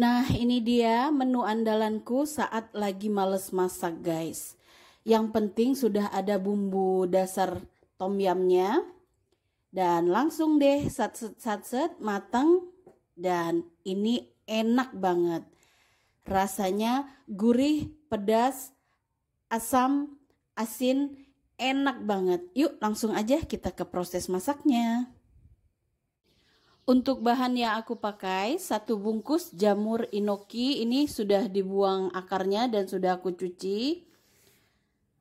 Nah, ini dia menu andalanku saat lagi males masak, guys. Yang penting sudah ada bumbu dasar tom yamnya. Dan langsung deh sat satset matang dan ini enak banget. Rasanya gurih, pedas, asam, asin, enak banget. Yuk, langsung aja kita ke proses masaknya. Untuk bahan yang aku pakai, satu bungkus jamur inoki ini sudah dibuang akarnya dan sudah aku cuci.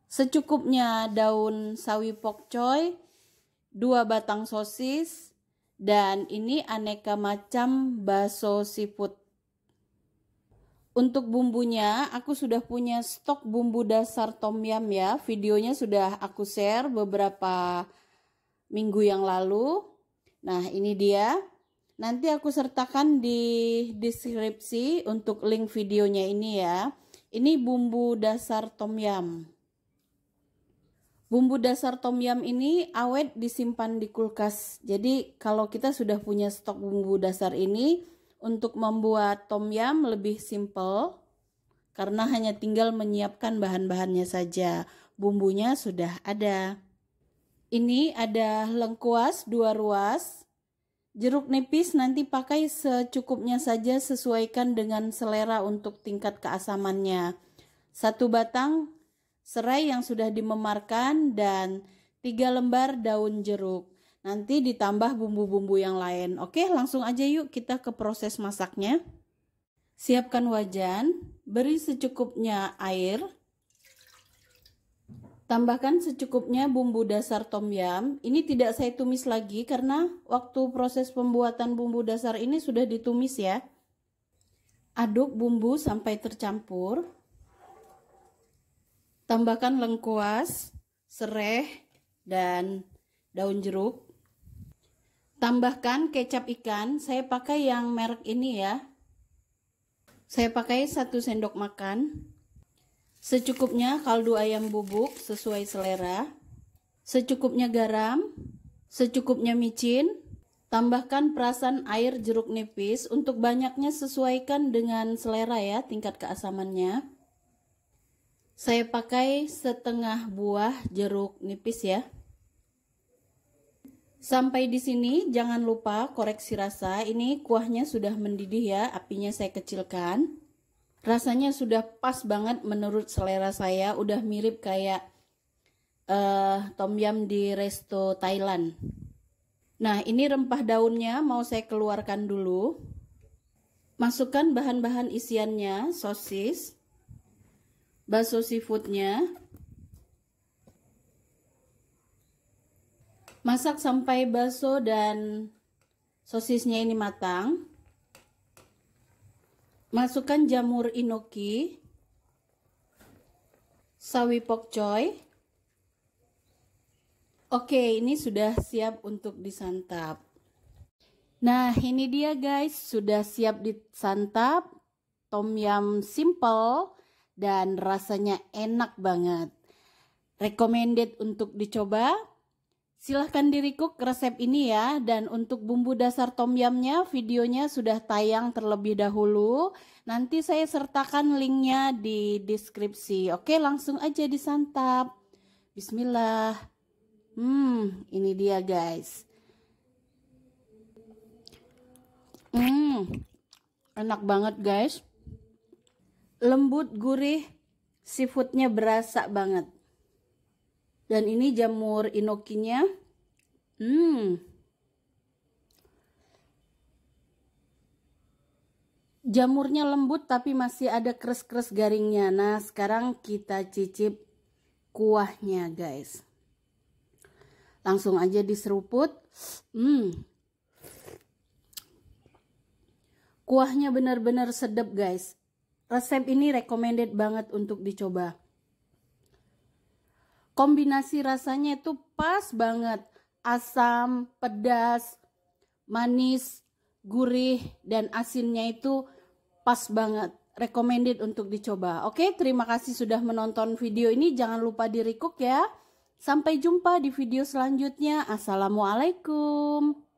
Secukupnya daun sawi pokcoy, dua batang sosis, dan ini aneka macam baso siput. Untuk bumbunya, aku sudah punya stok bumbu dasar tom yum ya. Videonya sudah aku share beberapa minggu yang lalu. Nah, ini dia. Nanti aku sertakan di deskripsi untuk link videonya ini ya. Ini bumbu dasar tom yam. Bumbu dasar tom yam ini awet disimpan di kulkas. Jadi kalau kita sudah punya stok bumbu dasar ini untuk membuat tom yam lebih simple karena hanya tinggal menyiapkan bahan-bahannya saja. Bumbunya sudah ada. Ini ada lengkuas dua ruas. Jeruk nipis nanti pakai secukupnya saja sesuaikan dengan selera untuk tingkat keasamannya. Satu batang serai yang sudah dimemarkan dan tiga lembar daun jeruk. Nanti ditambah bumbu-bumbu yang lain. Oke, langsung aja yuk kita ke proses masaknya. Siapkan wajan, beri secukupnya air, Tambahkan secukupnya bumbu dasar tom yam. Ini tidak saya tumis lagi karena waktu proses pembuatan bumbu dasar ini sudah ditumis ya. Aduk bumbu sampai tercampur. Tambahkan lengkuas, serai, dan daun jeruk. Tambahkan kecap ikan. Saya pakai yang merek ini ya. Saya pakai satu sendok makan secukupnya kaldu ayam bubuk sesuai selera, secukupnya garam, secukupnya micin, tambahkan perasan air jeruk nipis untuk banyaknya sesuaikan dengan selera ya tingkat keasamannya. Saya pakai setengah buah jeruk nipis ya. Sampai di sini jangan lupa koreksi rasa. Ini kuahnya sudah mendidih ya, apinya saya kecilkan rasanya sudah pas banget menurut selera saya udah mirip kayak uh, tom yam di resto Thailand nah ini rempah daunnya mau saya keluarkan dulu masukkan bahan-bahan isiannya sosis bakso seafoodnya masak sampai bakso dan sosisnya ini matang Masukkan jamur inoki, sawi pok choy Oke, ini sudah siap untuk disantap. Nah, ini dia guys, sudah siap disantap. Tom yum simple dan rasanya enak banget. Recommended untuk dicoba. Silahkan cook resep ini ya dan untuk bumbu dasar tom yamnya videonya sudah tayang terlebih dahulu. Nanti saya sertakan linknya di deskripsi. Oke langsung aja disantap. Bismillah. Hmm ini dia guys. Hmm enak banget guys. Lembut gurih seafoodnya berasa banget. Dan ini jamur inokinya. Hmm. Jamurnya lembut tapi masih ada kres-kres garingnya. Nah, sekarang kita cicip kuahnya, guys. Langsung aja diseruput. Hmm. Kuahnya benar-benar sedap, guys. Resep ini recommended banget untuk dicoba kombinasi rasanya itu pas banget asam pedas manis gurih dan asinnya itu pas banget recommended untuk dicoba oke terima kasih sudah menonton video ini jangan lupa di ya sampai jumpa di video selanjutnya assalamualaikum